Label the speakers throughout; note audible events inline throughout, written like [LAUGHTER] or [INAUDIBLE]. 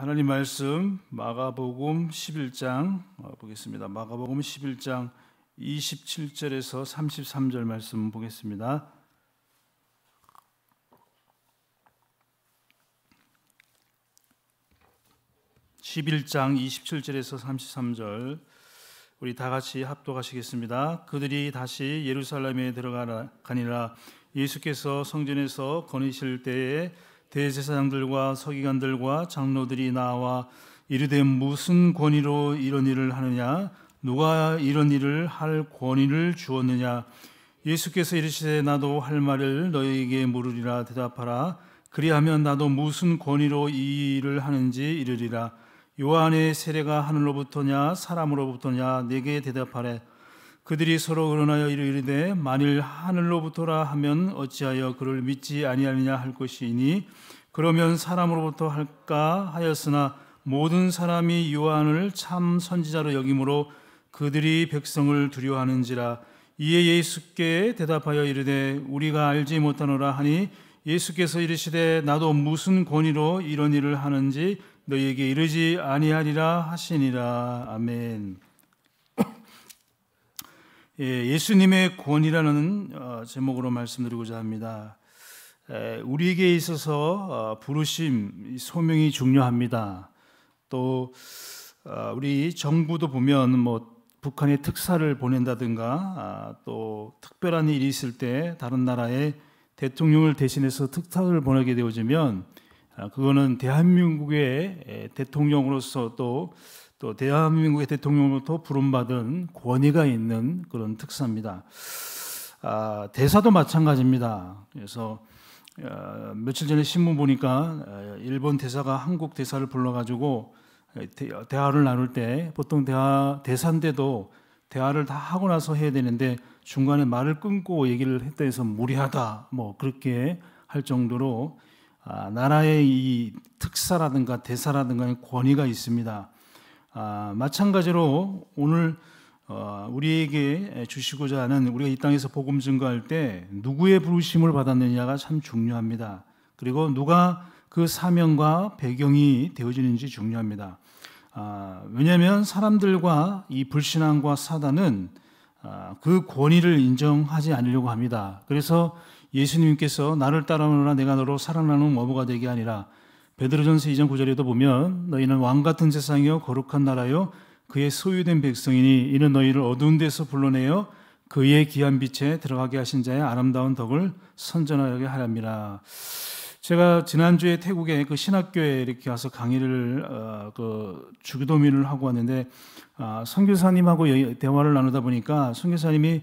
Speaker 1: 하나님 말씀 마가복음 11장 어, 보겠습니다. 마가복음 11장 27절에서 33절 말씀 보겠습니다. (11장 27절에서 33절) 우리 다 같이 합독하시겠습니다. 그들이 다시 예루살렘에 들어가니라 예수께서 성전에서 거니실 때에 대제사장들과 서기관들과 장로들이 나와 이르되 무슨 권위로 이런 일을 하느냐 누가 이런 일을 할 권위를 주었느냐 예수께서 이르시되 나도 할 말을 너희에게 물으리라 대답하라 그리하면 나도 무슨 권위로 이 일을 하는지 이르리라 요한의 세례가 하늘로부터냐 사람으로부터냐 내게 대답하래 그들이 서로 의논하여 이르되 만일 하늘로부터라 하면 어찌하여 그를 믿지 아니하느냐 할 것이니 그러면 사람으로부터 할까 하였으나 모든 사람이 요한을 참 선지자로 여김으로 그들이 백성을 두려워하는지라 이에 예수께 대답하여 이르되 우리가 알지 못하노라 하니 예수께서 이르시되 나도 무슨 권위로 이런 일을 하는지 너희에게 이르지 아니하리라 하시니라 아멘. 예, 예수님의 예 구원이라는 어, 제목으로 말씀드리고자 합니다. 우리에게 있어서 어, 부르심, 소명이 중요합니다. 또 어, 우리 정부도 보면 뭐 북한에 특사를 보낸다든가 아, 또 특별한 일이 있을 때 다른 나라에 대통령을 대신해서 특사를 보내게 되어지면 아, 그거는 대한민국의 대통령으로서 또또 대한민국의 대통령으로부터 부름받은 권위가 있는 그런 특사입니다. 아, 대사도 마찬가지입니다. 그래서 어, 며칠 전에 신문 보니까 어, 일본 대사가 한국 대사를 불러가지고 어, 대, 화를 나눌 때 보통 대화 대사인데도 대화를 다 하고 나서 해야 되는데 중간에 말을 끊고 얘기를 했다 해서 무리하다 뭐 그렇게 할 정도로 아, 나라의 이 특사라든가 대사라든가 권위가 있습니다. 아, 마찬가지로 오늘 어, 우리에게 주시고자 하는 우리가 이 땅에서 복음 증거할 때 누구의 부르심을 받았느냐가 참 중요합니다. 그리고 누가 그 사명과 배경이 되어지는지 중요합니다. 아, 왜냐하면 사람들과 이 불신앙과 사단은 아, 그 권위를 인정하지 않으려고 합니다. 그래서 예수님께서 나를 따라오라 내가 너로 사랑나는 어부가 되게 아니라 베드로전서 2장 9절에도 보면 너희는 왕 같은 세상이요 거룩한 나라요 그의 소유된 백성이니 이는 너희를 어두운 데서 불러내어 그의 귀한 빛에 들어가게 하신 자의 아름다운 덕을 선전하게 하랍니다. 제가 지난주에 태국의 그 신학교에 이렇게 와서 강의를 어, 그 주기도민을 하고 왔는데 아, 선교사님하고 대화를 나누다 보니까 선교사님이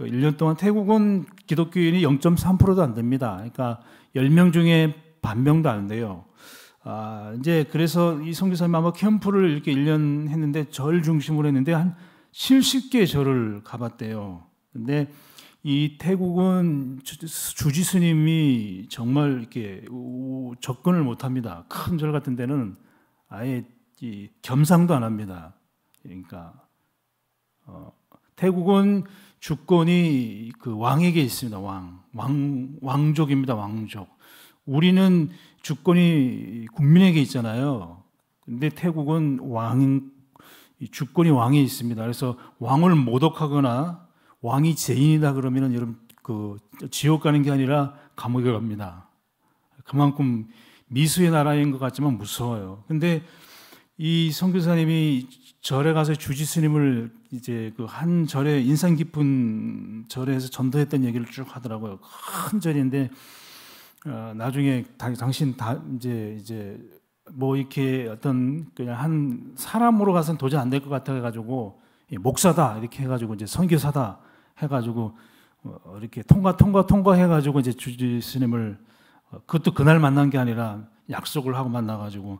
Speaker 1: 1년 그 동안 태국은 기독교인이 0.3%도 안 됩니다. 그러니까 10명 중에 반 명도 안 돼요. 아, 이제 그래서 이성교사님 아마 캠프를 이렇게 1년 했는데 절 중심으로 했는데 한 70개 절을 가봤대요. 근데 이 태국은 주지 스님이 정말 이렇게 접근을 못 합니다. 큰 절 같은 데는 아예 겸상도 안 합니다. 그러니까 어, 태국은 주권이 그 왕에게 있습니다. 왕, 왕 왕족입니다. 왕족. 우리는 주권이 국민에게 있잖아요. 근데 태국은 왕 주권이 왕에 있습니다. 그래서 왕을 모독하거나 왕이 죄인이다 그러면은 여러분 그 지옥 가는 게 아니라 감옥에 갑니다. 그만큼 미수의 나라인 것 같지만 무서워요. 근데 이성교사님이 절에 가서 주지 스님을 이제 그 한 절에 인상 깊은 절에서 전도했던 얘기를 쭉 하더라고요. 큰 절인데 어, 나중에 다, 당신 다 이제 이제 뭐 이렇게 어떤 그냥 한 사람으로 가서는 도저히 안 될 것 같아 가지고 목사다 이렇게 해가지고 이제 선교사다 해가지고 어, 이렇게 통과 통과 통과 해가지고 이제 주지 스님을 어, 그것도 그날 만난 게 아니라 약속을 하고 만나가지고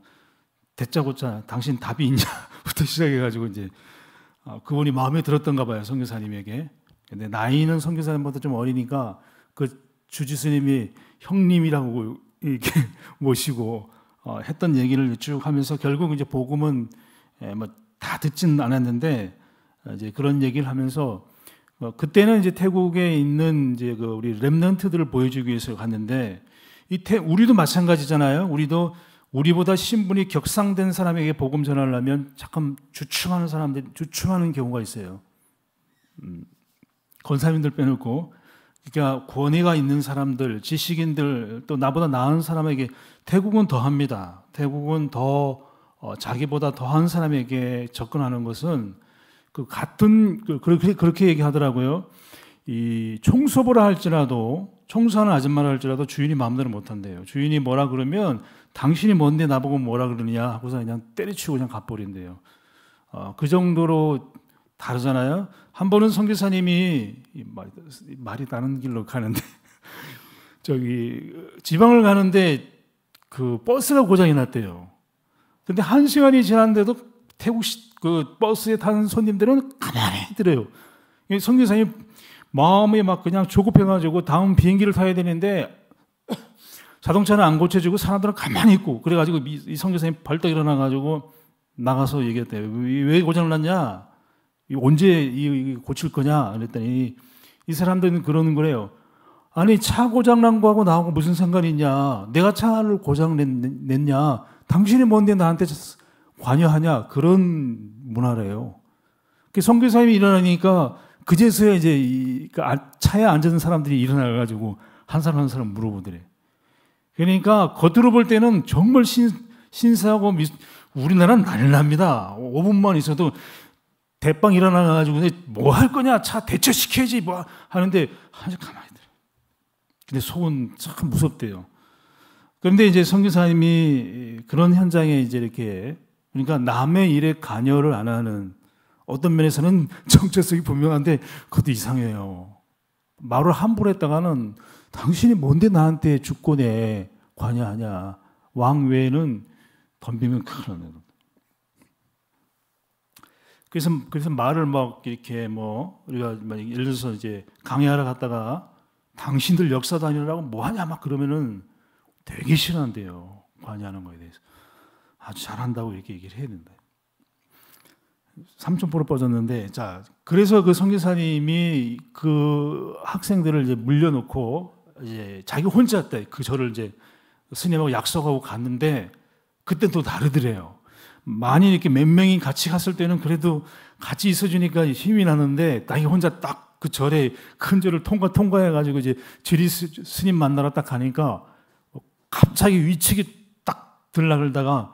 Speaker 1: 대짜고짜 당신 답이 있냐부터 [LAUGHS] 시작해가지고 이제 어, 그분이 마음에 들었던가 봐요 선교사님에게 근데 나이는 선교사님보다 좀 어리니까 그 주지 스님이 형님이라고 이렇게 [LAUGHS] 모시고 어, 했던 얘기를 쭉 하면서 결국 이제 복음은 예, 뭐다듣지는 않았는데 어, 이제 그런 얘기를 하면서 어, 그때는 이제 태국에 있는 이제 그 우리 렘넌트들을 보여주기 위해서 갔는데 이 태, 우리도 마찬가지잖아요. 우리도 우리보다 신분이 격상된 사람에게 복음 전화를 하면 잠깐 주춤하는 사람들 주춤하는 경우가 있어요. 음, 건사님들 빼놓고 그러니까 권위가 있는 사람들, 지식인들, 또 나보다 나은 사람에게 대국은더 합니다. 대국은더 어, 자기보다 더한 사람에게 접근하는 것은 그 같은 그, 렇게 그렇게 얘기하더라고요. 이 총소보라 할지라도 총소하는 아줌마라 할지라도 주인이 마음대로 못한대요. 주인이 뭐라 그러면 당신이 뭔데 나보고 뭐라 그러냐 하고서 그냥 때려치고 그냥 갚버린대요. 어, 그 정도로 다르잖아요. 한 번은 선교사님이 말이, 말이 다른 길로 가는데 [LAUGHS] 저기 지방을 가는데 그 버스가 고장이 났대요. 근데 한 시간이 지났는데도 태국 시그 버스에 타는 손님들은 가만히 있더래요. 성교사님 마음이막 그냥 조급해가지고 다음 비행기를 타야 되는데 [COUGHS] 자동차는 안고쳐주고 사람들은 가만히 있고 그래가지고 이 성교사님 벌떡 일어나가지고 나가서 얘기했대요. 왜 고장을 났냐? 언제 이 고칠 거냐 그랬더니 이 사람들은 그러는 거래요. 아니 차 고장 난 거하고 나하고 무슨 상관이 있냐? 내가 차를 고장 냈냐? 당신이 뭔데 나한테 관여하냐? 그런 문화래요. 그 선교사님이 일어나니까 그제서야 이제 이 그 아, 차에 앉은 사람들이 일어나가지고 한 사람 한 사람 물어보더래. 그러니까 겉으로 볼 때는 정말 신, 신사하고 미, 우리나라는 난리 납니다. 5분만 있어도 대빵 일어나가지고 뭐할 거냐 차 대처시켜야지 뭐 하는데 한참 아, 가만히 들어. 근데 속은 참 무섭대요. 그런데 이제 선교사님이 그런 현장에 이제 이렇게 그러니까 남의 일에 관여를 안 하는 어떤 면에서는 [LAUGHS] 정체성이 분명한데 그것도 이상해요. 말을 함부로 했다가는 당신이 뭔데 나한테 주권에 관여하냐. 왕 외에는 덤비면 큰일 나는 그래서 그래서 말을 막 이렇게 뭐 우리가 예를 들어서 이제 강의하러 갔다가 당신들 역사 다니라고 뭐 하냐 막 그러면은 되게 싫어한대요. 관여하는 거에 대해서 아주 잘한다고 이렇게 얘기를 해야 된다. 삼천포로 빠졌는데 자 그래서 그 성교사님이 그 학생들을 이제 물려놓고 이제 자기 혼자 때그 저를 이제 스님하고 약속하고 갔는데 그때 또 다르더래요. 많이 이렇게 몇 명이 같이 갔을 때는 그래도 같이 있어주니까 힘이 나는데 나 혼자 딱 그 절에 큰 절을 통과 통과해가지고 이제 지리 스님 만나러 딱 가니까 갑자기 위축이 딱 들락을다가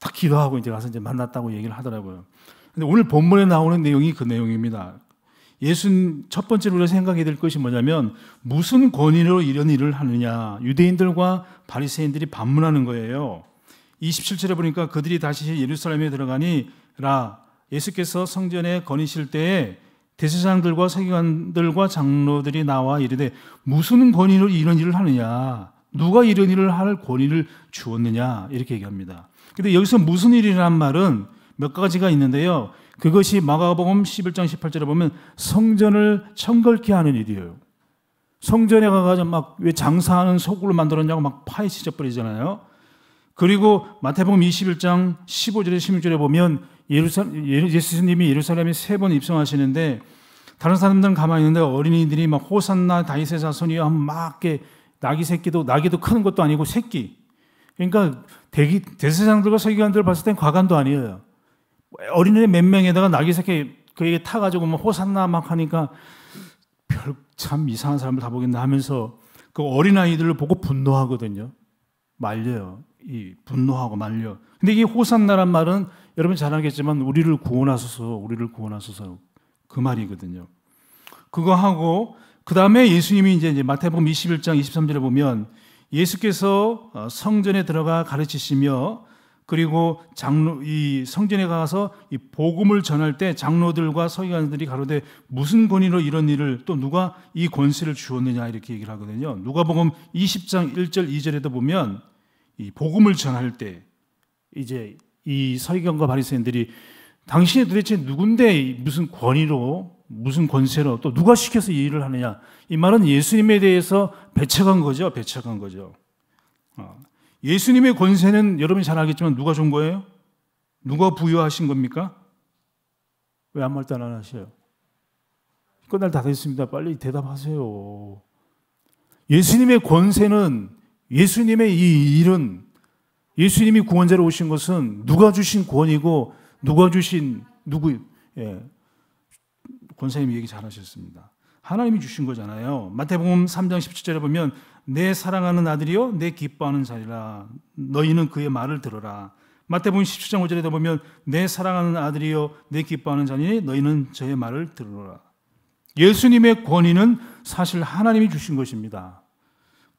Speaker 1: 딱 기도하고 이제 가서 이제 만났다고 얘기를 하더라고요. 근데 오늘 본문에 나오는 내용이 그 내용입니다. 예수님 첫 번째로 우리가 생각해야 될 것이 뭐냐면 무슨 권위로 이런 일을 하느냐 유대인들과 바리새인들이 반문하는 거예요. 27절에 보니까 그들이 다시 예루살렘에 들어가니 라 예수께서 성전에 거니실 때에 대세사장들과세계관들과 장로들이 나와 이르되 무슨 권위로 이런 일을 하느냐 누가 이런 일을 할 권위를 주었느냐 이렇게 얘기합니다. 근데 여기서 무슨 일이라는 말은 몇 가지가 있는데요. 그것이 마가복음 11장 18절에 보면 성전을 청결케 하는 일이에요. 성전에 가가지고 막 왜 장사하는 소굴로 만들었냐고 막 파헤치져 버리잖아요. 그리고 마태복음 21장 15절에 16절에 보면 예루살렘, 예수님이 예루살렘에 세 번 입성하시는데 다른 사람들은 가만히 있는데 어린이들이 막 호산나 다윗의 자손이여 막게 나기 새끼도 나기도 큰 것도 아니고 새끼. 그러니까 대기 대세상들과 서기관들을 봤을 땐 과간도 아니에요. 어린이몇 명에다가 나기 새끼 그에게 타 가지고 막 뭐 호산나 막 하니까 별참 이상한 사람을 다 보겠나 하면서 그 어린아이들을 보고 분노하거든요. 말려요. 이 분노하고 말려. 근데 이 호산나란 말은 여러분 잘 알겠지만 우리를 구원하소서, 우리를 구원하소서 그 말이거든요. 그거 하고 그 다음에 예수님이 이제, 이제 마태복음 21장 23절에 보면 예수께서 어, 성전에 들어가 가르치시며 그리고 장로 이 성전에 가서 이 복음을 전할 때 장로들과 서기관들이 가로되 무슨 권위로 이런 일을 또 누가 이 권세를 주었느냐 이렇게 얘기를 하거든요. 누가복음 20장 1절 2절에도 보면 이 복음을 전할 때 이제 이 서기관과 바리새인들이 당신이 도대체 누군데 무슨 권위로 무슨 권세로 또 누가 시켜서 이 일을 하느냐 이 말은 예수님에 대해서 배척한 거죠 배척한 거죠 어. 예수님의 권세는 여러분이 잘 알겠지만 누가 준 거예요? 누가 부여하신 겁니까? 왜 아무 말도 안 하셔요? 끝날 다 됐습니다 빨리 대답하세요 예수님의 권세는 예수님의 이 일은 예수님이 구원자로 오신 것은 누가 주신 권이고 누가 주신 누구 예. 권사님 얘기 잘하셨습니다. 하나님이 주신 거잖아요. 마태복음 3장 17절에 보면 내 사랑하는 아들이요 내 기뻐하는 자리라 너희는 그의 말을 들어라. 마태복음 17장 5절에 보면 내 사랑하는 아들이요 내 기뻐하는 자니 너희는 저의 말을 들어라. 예수님의 권위는 사실 하나님이 주신 것입니다.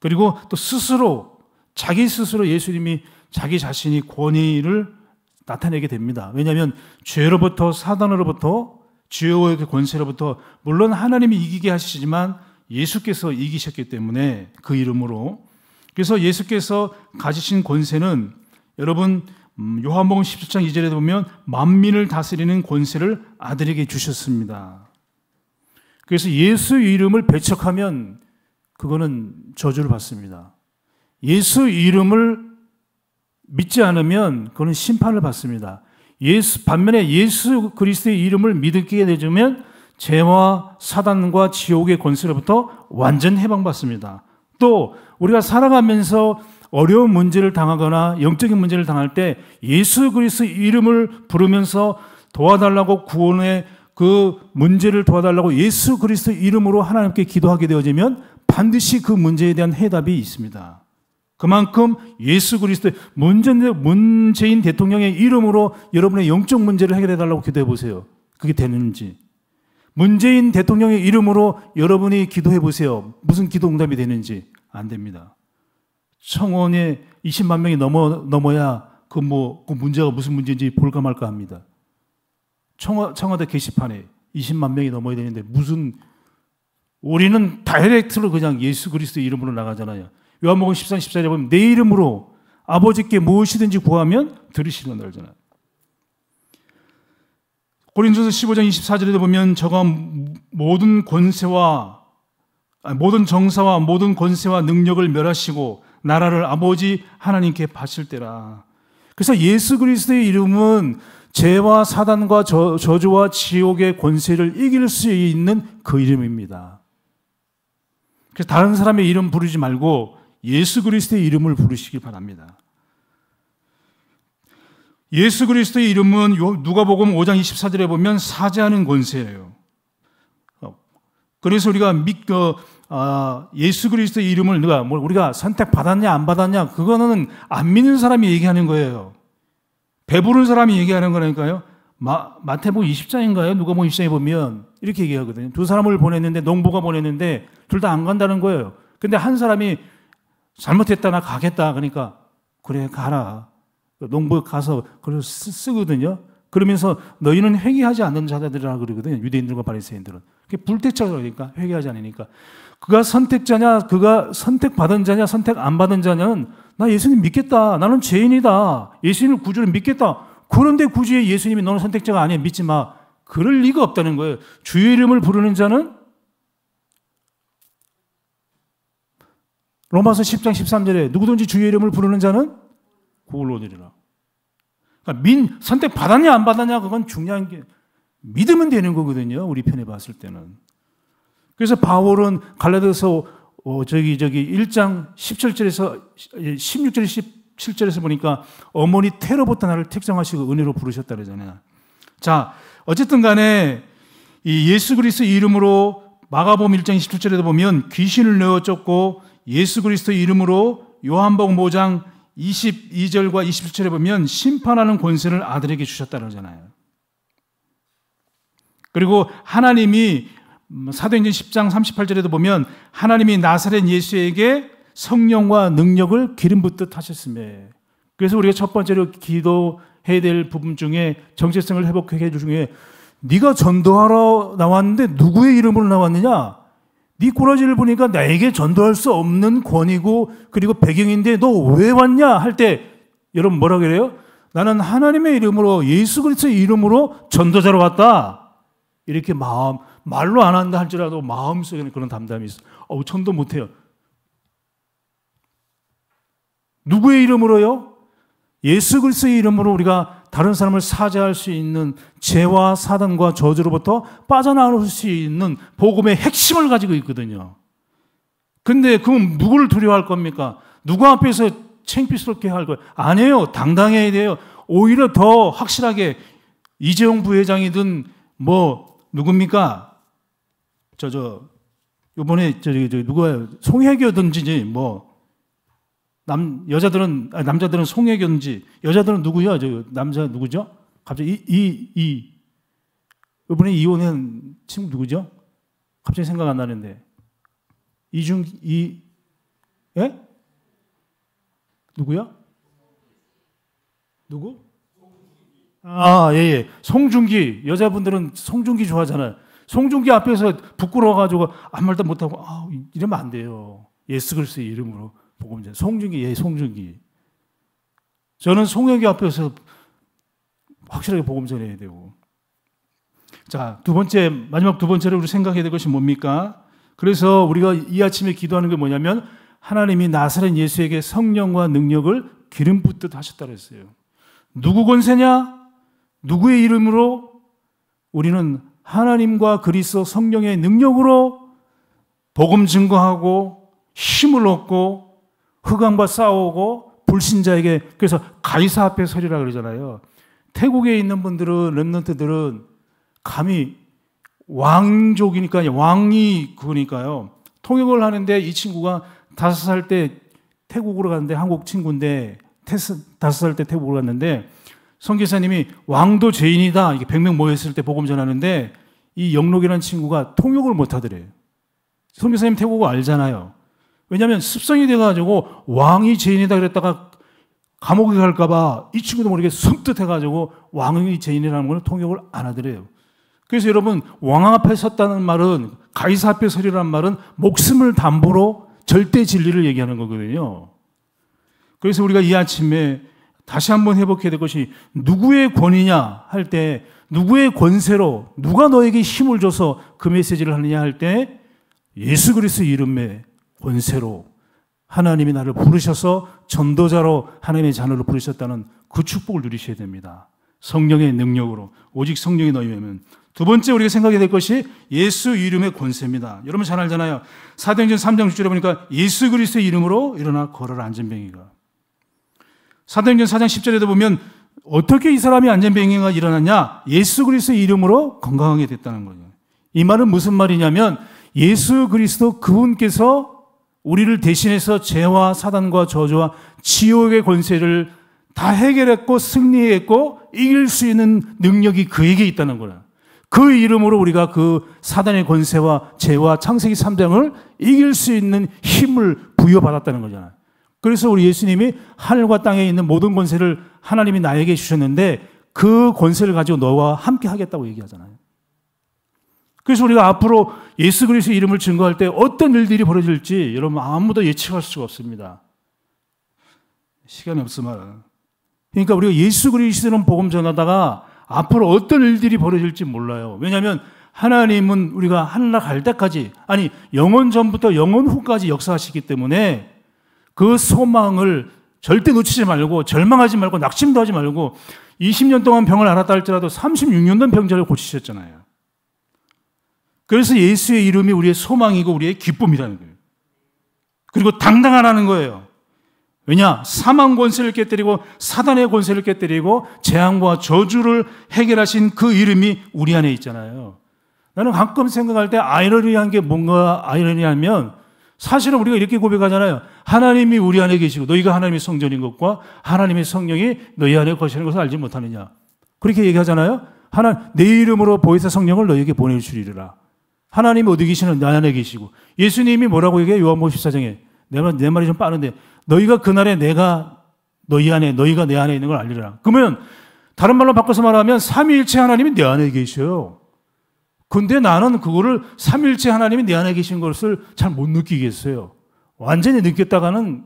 Speaker 1: 그리고 또 스스로 자기 스스로 예수님이 자기 자신이 권위를 나타내게 됩니다. 왜냐하면 죄로부터 사단으로부터 죄의 권세로부터 물론 하나님이 이기게 하시지만 예수께서 이기셨기 때문에 그 이름으로 그래서 예수께서 가지신 권세는 여러분 음, 요한복음 17장 2절에 보면 만민을 다스리는 권세를 아들에게 주셨습니다. 그래서 예수 이름을 배척하면 그거는 저주를 받습니다. 예수 이름을 믿지 않으면 그는 심판을 받습니다. 예수 반면에 예수 그리스도의 이름을 믿게 되면 죄와 사단과 지옥의 권세로부터 완전 해방받습니다. 또 우리가 살아가면서 어려운 문제를 당하거나 영적인 문제를 당할 때 예수 그리스 이름을 부르면서 도와달라고 구원의 그 문제를 도와달라고 예수 그리스 이름으로 하나님께 기도하게 되어지면 반드시 그 문제에 대한 해답이 있습니다. 그만큼 예수 그리스도의 문재인 대통령의 이름으로 여러분의 영적 문제를 해결해 달라고 기도해 보세요. 그게 되는지. 문재인 대통령의 이름으로 여러분이 기도해 보세요. 무슨 기도 응답이 되는지 안 됩니다. 청원에 20만 명이 넘어 넘어야 그뭐그 뭐, 그 문제가 무슨 문제인지 볼까 말까 합니다. 청와, 청와대 게시판에 20만 명이 넘어야 되는데 무슨 우리는 다이렉트로 그냥 예수 그리스도 의 이름으로 나가잖아요. 요한복음 13, 1 4에 보면 내 이름으로 아버지께 무엇이든지 구하면 들으시는 날잖아요. 고린도서 15장 2 4절에 보면 저가 모든 권세와 모든 정사와 모든 권세와 능력을 멸하시고 나라를 아버지 하나님께 바칠 때라. 그래서 예수 그리스도의 이름은 죄와 사단과 저, 저주와 지옥의 권세를 이길 수 있는 그 이름입니다. 그래서 다른 사람의 이름 부르지 말고 예수 그리스도의 이름을 부르시길 바랍니다. 예수 그리스도의 이름은 누가복음 5장 24절에 보면 사죄하는 권세예요. 어, 그래서 우리가 믿, 어, 그, 아, 예수 그리스도의 이름을 누가 우리가 선택 받았냐 안 받았냐 그거는 안 믿는 사람이 얘기하는 거예요. 배부른 사람이 얘기하는 거니까요. 마, 마태복음 20장인가요? 누가복음 20장에 보면 이렇게 얘기하거든요. 두 사람을 보냈는데 농부가 보냈는데 둘 다 안 간다는 거예요. 근데 한 사람이 잘못했다 나 가겠다 그러니까 그래 가라. 농부 가서 그걸 쓰, 쓰거든요. 그러면서 너희는 회개하지 않는 자들이라 그러거든요. 유대인들과 바리새인들은. 그게 불태처럼 그러니까 회개하지 않으니까. 그가 선택자냐, 그가 선택받은 자냐, 선택 안 받은 자냐는 나 예수님 믿겠다. 나는 죄인이다. 예수님을 구주로 믿겠다. 그런데 굳이 예수님이 너는 선택자가 아니야. 믿지 마. 그럴 리가 없다는 거예요. 주의 이름을 부르는 자는 로마서 10장 13절에 누구든지 주의 이름을 부르는 자는 구원을 얻으리라. 그러니까 민 선택 받았냐 안 받았냐 그건 중요한 게 믿으면 되는 거거든요. 우리 편에 봤을 때는. 그래서 바울은 갈라디아서 어, 저기 저기 1장 17절에서 16절 17절에서 보니까 어머니 태로부터 나를 택정하시고 은혜로 부르셨다 그러잖아요. 자, 어쨌든 간에 이 예수 그리스도 이름으로 마가복음 1장 27절에도 보면 귀신을 내어 쫓고 예수 그리스도 이름으로 요한복음 5장 22절과 27절에 보면 심판하는 권세를 아들에게 주셨다 그러잖아요. 그리고 하나님이 사도행전 10장 38절에도 보면 하나님이 나사렛 예수에게 성령과 능력을 기름 붓듯 하셨음에 그래서 우리가 첫 번째로 기도해야 될 부분 중에 정체성을 회복해야 될 중에 네가 전도하러 나왔는데 누구의 이름으로 나왔느냐? 네 꼬라지를 보니까 나에게 전도할 수 없는 권위고 그리고 배경인데 너 왜 왔냐 할 때 여러분 뭐라 그래요? 나는 하나님의 이름으로 예수 그리스도의 이름으로 전도자로 왔다. 이렇게 마음 말로 안 한다 할지라도 마음속에는 그런 담담이 있어. 어우 전도 못 해요. 누구의 이름으로요? 예수 그리스도의 이름으로 우리가 다른 사람을 사죄할 수 있는 죄와 사단과 저주로부터 빠져나올 수 있는 복음의 핵심을 가지고 있거든요. 근데 그건 누구를 두려워할 겁니까? 누구 앞에서 창피스럽게 할 거예요? 아니에요. 당당해야 돼요. 오히려 더 확실하게 이재용 부회장이든 뭐 누굽니까? 저저 요번에 저기 저 누가 송혜교든지 뭐남 여자들은 아니, 남자들은 송혜교인지 여자들은 누구야? 저 남자 누구죠? 갑자기 이 이 이, 이번에 이혼한 친구 누구죠? 갑자기 생각 안 나는데 이중 이 예? 누구야? 누구? 아, 예, 예. 송중기. 여자분들은 송중기 좋아하잖아요. 송중기 앞에서 부끄러워가지고 아무 말도 못하고, 아, 이러면 안 돼요. 예수 그리 이름으로. 복음전 송중기 예 송중기 저는 송혁이 앞에서 확실하게 복음 전해야 되고 자두 번째 마지막 두 번째로 우리 생각해야 될 것이 뭡니까? 그래서 우리가 이 아침에 기도하는 게 뭐냐면 하나님이 나사렛 예수에게 성령과 능력을 기름 붓듯 하셨다 그랬어요. 누구 권세냐? 누구의 이름으로? 우리는 하나님과 그리스도 성령의 능력으로 복음 증거하고 힘을 얻고 흑암과 싸우고 불신자에게 그래서 가이사 앞에 서리라 그러잖아요. 태국에 있는 분들은 렘넌트들은 감히 왕족이니까 왕이 그거니까요. 통역을 하는데 이 친구가 다섯 살 때 태국으로 갔는데 한국 친구인데 다섯 살 때 태국으로 갔는데 성기사님이 왕도 죄인이다 이게 1명 모였을 때 복음 전하는데 이 영록이라는 친구가 통역을 못 하더래요. 성기사님 태국어 알잖아요. 왜냐하면 습성이 돼가지고 왕이 죄인이다 그랬다가 감옥에 갈까봐 이 친구도 모르게 섬뜩해가지고 왕이 죄인이라는 걸 통역을 안 하더래요. 그래서 여러분 왕 앞에 섰다는 말은 가이사 앞에 서리라는 말은 목숨을 담보로 절대 진리를 얘기하는 거거든요. 그래서 우리가 이 아침에 다시 한번 회복해야 될 것이 누구의 권위냐 할 때 누구의 권세로 누가 너에게 힘을 줘서 그 메시지를 하느냐 할 때 예수 그리스 이름에 권세로 하나님이 나를 부르셔서 전도자로 하나님의 자녀로 부르셨다는 그 축복을 누리셔야 됩니다. 성령의 능력으로 오직 성령이 너희면 두 번째 우리가 생각해야 될 것이 예수 이름의 권세입니다. 여러분 잘 알잖아요. 사도행전 3장 6절에 보니까 예수 그리스도의 이름으로 일어나 걸어라 안전병이가. 사도행전 4장 10절에도 보면 어떻게 이 사람이 안전병이가 일어났냐? 예수 그리스도의 이름으로 건강하게 됐다는 거예요. 이 말은 무슨 말이냐면 예수 그리스도 그분께서 우리를 대신해서 죄와 사단과 저주와 지옥의 권세를 다 해결했고 승리했고 이길 수 있는 능력이 그에게 있다는 거라. 그 이름으로 우리가 그 사단의 권세와 죄와 창세기 3장을 이길 수 있는 힘을 부여받았다는 거잖아요. 그래서 우리 예수님이 하늘과 땅에 있는 모든 권세를 하나님이 나에게 주셨는데 그 권세를 가지고 너와 함께 하겠다고 얘기하잖아요. 그래서 우리가 앞으로 예수 그리스의 이름을 증거할 때 어떤 일들이 벌어질지 여러분 아무도 예측할 수가 없습니다. 시간이 없으면. 그러니까 우리가 예수 그리스도는 복음 전하다가 앞으로 어떤 일들이 벌어질지 몰라요. 왜냐하면 하나님은 우리가 하늘나 갈 때까지 아니 영원 전부터 영원 후까지 역사하시기 때문에 그 소망을 절대 놓치지 말고 절망하지 말고 낙심도 하지 말고 20년 동안 병을 앓았다 할지라도 36년 된 병자를 고치셨잖아요. 그래서 예수의 이름이 우리의 소망이고 우리의 기쁨이라는 거예요. 그리고 당당하라는 거예요. 왜냐? 사망 권세를 깨뜨리고 사단의 권세를 깨뜨리고 재앙과 저주를 해결하신 그 이름이 우리 안에 있잖아요. 나는 가끔 생각할 때 아이러니한 게 뭔가 아이러니하면 사실은 우리가 이렇게 고백하잖아요. 하나님이 우리 안에 계시고 너희가 하나님의 성전인 것과 하나님의 성령이 너희 안에 거시는 것을 알지 못하느냐. 그렇게 얘기하잖아요. 하나 내 이름으로 보이사 성령을 너희에게 보내주리라. 하나님이 어디 계시는 나 안에 계시고 예수님이 뭐라고 얘기해 요한복음 14장에 내, 말, 내 말이 좀 빠른데 너희가 그날에 내가 너희 안에 너희가 내 안에 있는 걸 알리라 그러면 다른 말로 바꿔서 말하면 삼위일체 하나님이 내 안에 계셔요 근데 나는 그거를 삼위일체 하나님이 내 안에 계신 것을 잘 못 느끼겠어요 완전히 느꼈다가는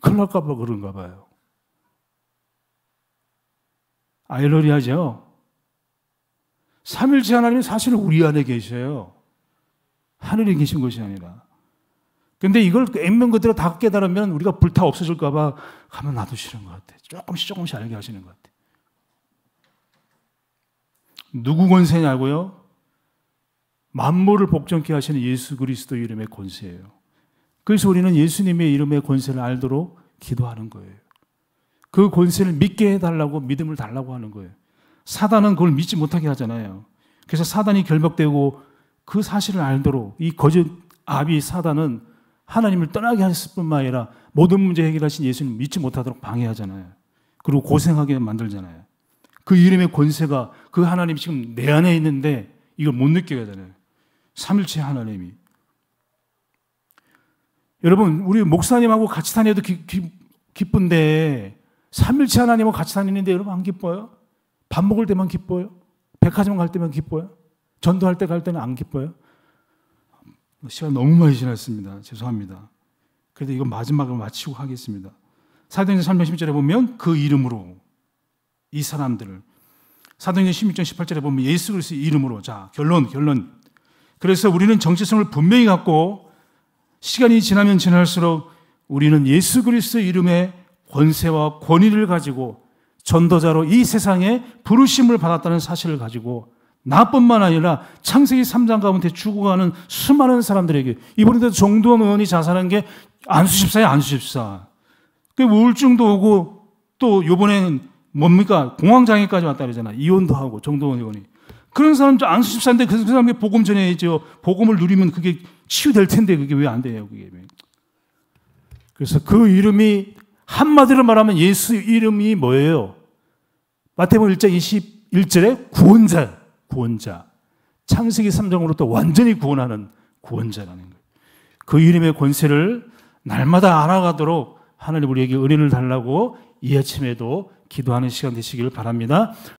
Speaker 1: 큰일 날까봐 그런가 봐요 아일러리하죠 삼일째 하나님이 사실 우리 안에 계셔요. 하늘에 계신 것이 아니라. 근데 이걸 액면 그대로 다 깨달으면 우리가 불타 없어질까봐 가만 놔두시는 것 같아. 조금씩 조금씩 알게 하시는 것 같아. 누구 권세냐고요? 만물을 복종케 하시는 예수 그리스도 이름의 권세예요. 그래서 우리는 예수님의 이름의 권세를 알도록 기도하는 거예요. 그 권세를 믿게 해달라고 믿음을 달라고 하는 거예요. 사단은 그걸 믿지 못하게 하잖아요. 그래서 사단이 결박되고 그 사실을 알도록 이 거짓 아비 사단은 하나님을 떠나게 하셨을 뿐만 아니라 모든 문제 해결하신 예수님 믿지 못하도록 방해하잖아요. 그리고 고생하게 만들잖아요. 그 이름의 권세가 그 하나님이 지금 내 안에 있는데 이걸 못느껴야되잖요 삼일체 하나님이. 여러분, 우리 목사님하고 같이 다녀도 기, 기, 기쁜데 삼일체 하나님하고 같이 다니는데 여러분 안 기뻐요? 밥 먹을 때만 기뻐요? 백화점 갈 때만 기뻐요? 전도할 때 갈 때는 안 기뻐요? 시간 너무 많이 지났습니다. 죄송합니다. 그래도 이건 마지막으로 마치고 하겠습니다. 사도행전 3장 1 0절에 보면 그 이름으로 이 사람들을 사도행전 16장 18절에 보면 예수 그리스도의 이름으로 자 결론 결론 그래서 우리는 정체성을 분명히 갖고 시간이 지나면 지날수록 우리는 예수 그리스도의 이름의 권세와 권위를 가지고 전도자로 이 세상에 부르심을 받았다는 사실을 가지고 나뿐만 아니라 창세기 3장 가운데 죽어가는 수많은 사람들에게 이번에도 정도원 의원이 자살한 게안수십사야안수십사그 우울증도 오고 또 요번에는 뭡니까 공황장애까지 왔다 그러잖아 이혼도 하고 정도원 의원이. 그런 사람 도안수십사인데그 사람이 복음 전해야죠. 복음을 누리면 그게 치유될 텐데 그게 왜 안 돼요 그게. 그래서 그 이름이 한마디로 말하면 예수 이름이 뭐예요? 마태복음 1장 21절에 구원자, 구원자. 창세기 3장으로부터 완전히 구원하는 구원자라는 거예요. 그 이름의 권세를 날마다 알아가도록 하나님 우리에게 은혜를 달라고 이 아침에도 기도하는 시간 되시기를 바랍니다.